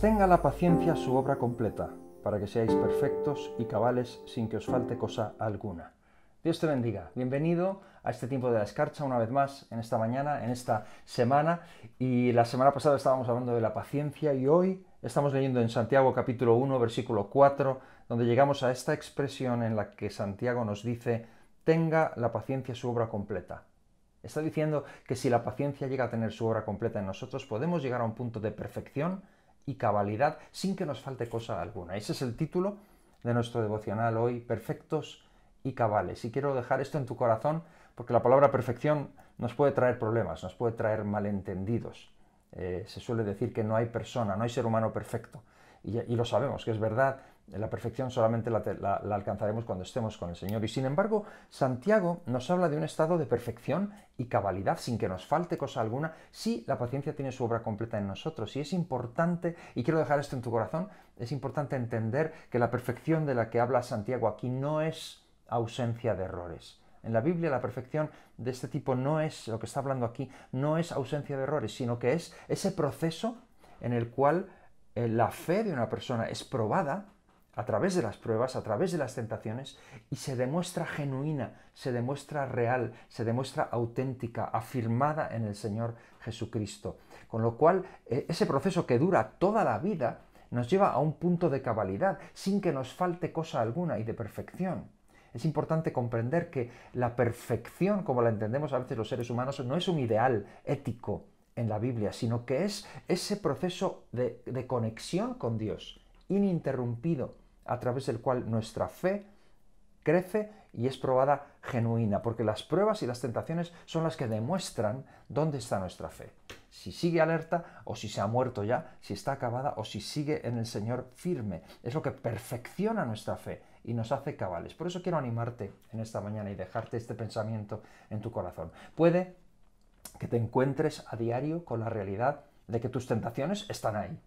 tenga la paciencia su obra completa, para que seáis perfectos y cabales sin que os falte cosa alguna. Dios te bendiga. Bienvenido a este tiempo de la escarcha una vez más, en esta mañana, en esta semana. Y la semana pasada estábamos hablando de la paciencia y hoy estamos leyendo en Santiago capítulo 1, versículo 4, donde llegamos a esta expresión en la que Santiago nos dice, tenga la paciencia su obra completa. Está diciendo que si la paciencia llega a tener su obra completa en nosotros, podemos llegar a un punto de perfección y cabalidad sin que nos falte cosa alguna. Ese es el título de nuestro devocional hoy, perfectos y cabales. Y quiero dejar esto en tu corazón porque la palabra perfección nos puede traer problemas, nos puede traer malentendidos. Eh, se suele decir que no hay persona, no hay ser humano perfecto. y, lo sabemos, que es verdad, la perfección solamente la, alcanzaremos cuando estemos con el Señor. Y sin embargo, Santiago nos habla de un estado de perfección y cabalidad, sin que nos falte cosa alguna, si la paciencia tiene su obra completa en nosotros. Y es importante, y quiero dejar esto en tu corazón, es importante entender que la perfección de la que habla Santiago aquí no es ausencia de errores. En la Biblia la perfección de este tipo no es, lo que está hablando aquí, no es ausencia de errores, sino que es ese proceso en el cual eh, la fe de una persona es probada a través de las pruebas, a través de las tentaciones, y se demuestra genuina, se demuestra real, se demuestra auténtica, afirmada en el Señor Jesucristo. Con lo cual, e, ese proceso que dura toda la vida nos lleva a un punto de cabalidad, sin que nos falte cosa alguna y de perfección. Es importante comprender que la perfección, como la entendemos a veces los seres humanos, no es un ideal ético en la Biblia, sino que es ese proceso de, conexión con Dios, ininterrumpido, a través del cual nuestra fe crece y es probada genuina, porque las pruebas y las tentaciones son las que demuestran dónde está nuestra fe. Si sigue alerta o si se ha muerto ya, si está acabada o si sigue en el Señor firme. Es lo que perfecciona nuestra fe y nos hace cabales. Por eso quiero animarte en esta mañana y dejarte este pensamiento en tu corazón. Puede que te encuentres a diario con la realidad de que tus tentaciones están ahí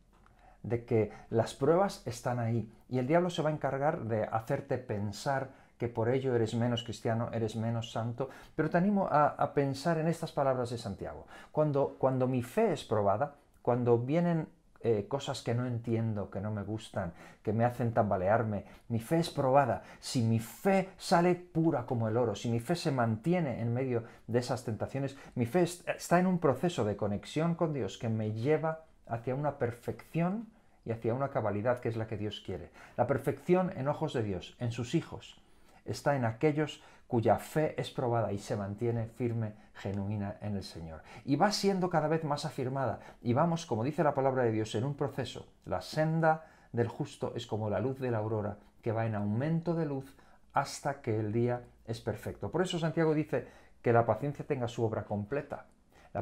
de que las pruebas están ahí y el diablo se va a encargar de hacerte pensar que por ello eres menos cristiano, eres menos santo, pero te animo a, pensar en estas palabras de Santiago. Cuando, cuando mi fe es probada, cuando vienen eh, cosas que no entiendo, que no me gustan, que me hacen tambalearme. Mi fe es probada. Si mi fe sale pura como el oro, si mi fe se mantiene en medio de esas tentaciones, mi fe está en un proceso de conexión con Dios que me lleva hacia una perfección y hacia una cabalidad que es la que Dios quiere. La perfección en ojos de Dios, en sus hijos, está en aquellos cuya fe es probada y se mantiene firme, genuina en el Señor. Y va siendo cada vez más afirmada y vamos, como dice la palabra de Dios, en un proceso. La senda del justo es como la luz de la aurora, que va en aumento de luz hasta que el día es perfecto. Por eso Santiago dice que la paciencia tenga su obra completa,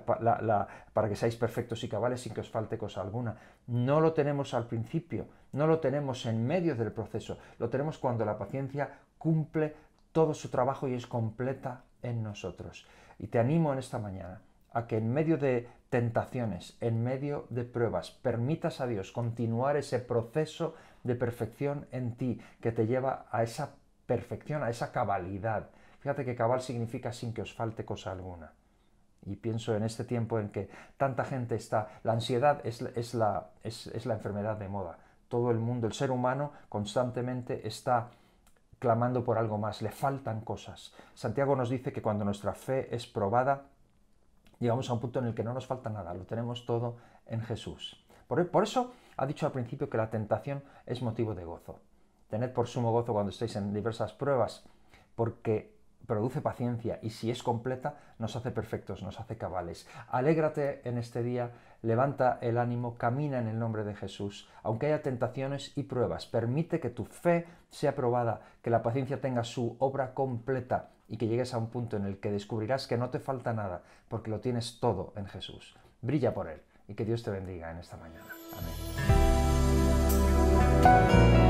para que seáis perfectos y cabales sin que os falte cosa alguna. No lo tenemos al principio, no lo tenemos en medio del proceso, lo tenemos cuando la paciencia cumple todo su trabajo y es completa en nosotros. Y te animo en esta mañana a que en medio de tentaciones, en medio de pruebas, permitas a Dios continuar ese proceso de perfección en ti que te lleva a esa perfección, a esa cabalidad. Fíjate que cabal significa sin que os falte cosa alguna. Y pienso en este tiempo en que tanta gente está... La ansiedad es, la, es, la enfermedad de moda. Todo el mundo, el ser humano, constantemente está clamando por algo más, le faltan cosas. Santiago nos dice que cuando nuestra fe es probada, llegamos a un punto en el que no nos falta nada, lo tenemos todo en Jesús. Por, por eso ha dicho al principio que la tentación es motivo de gozo. Tened por sumo gozo cuando estáis en diversas pruebas, porque produce paciencia y si es completa nos hace perfectos, nos hace cabales. Alégrate en este día, levanta el ánimo, camina en el nombre de Jesús, aunque haya tentaciones y pruebas, permite que tu fe sea probada, que la paciencia tenga su obra completa y que llegues a un punto en el que descubrirás que no te falta nada, porque lo tienes todo en Jesús. Brilla por Él y que Dios te bendiga en esta mañana. Amén.